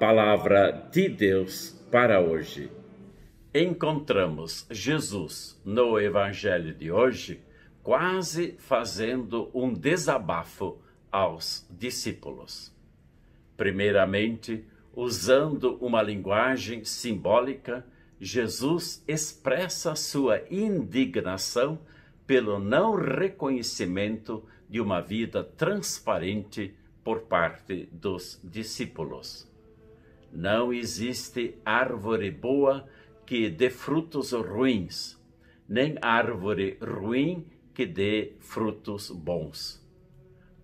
palavra de Deus para hoje. Encontramos Jesus no Evangelho de hoje quase fazendo um desabafo aos discípulos. Primeiramente, usando uma linguagem simbólica, Jesus expressa sua indignação pelo não reconhecimento de uma vida transparente por parte dos discípulos. Não existe árvore boa que dê frutos ruins, nem árvore ruim que dê frutos bons.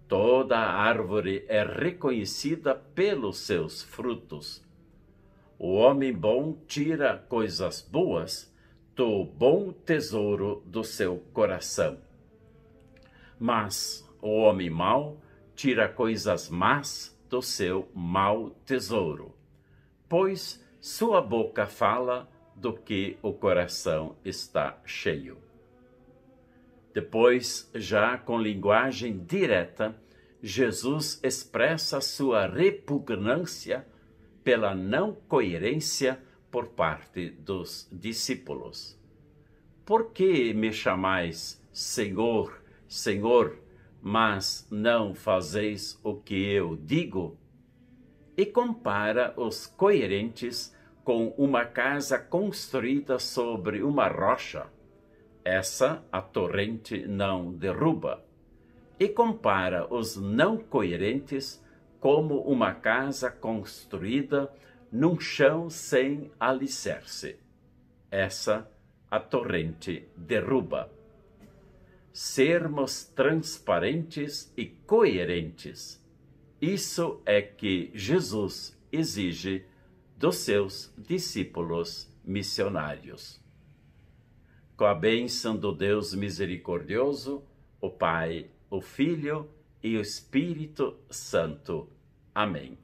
Toda árvore é reconhecida pelos seus frutos. O homem bom tira coisas boas do bom tesouro do seu coração. Mas o homem mau tira coisas más do seu mau tesouro pois sua boca fala do que o coração está cheio. Depois, já com linguagem direta, Jesus expressa sua repugnância pela não coerência por parte dos discípulos. Por que me chamais Senhor, Senhor, mas não fazeis o que eu digo? e compara os coerentes com uma casa construída sobre uma rocha. Essa a torrente não derruba. E compara os não coerentes como uma casa construída num chão sem alicerce. Essa a torrente derruba. Sermos transparentes e coerentes isso é que Jesus exige dos seus discípulos missionários. Com a bênção do Deus misericordioso, o Pai, o Filho e o Espírito Santo. Amém.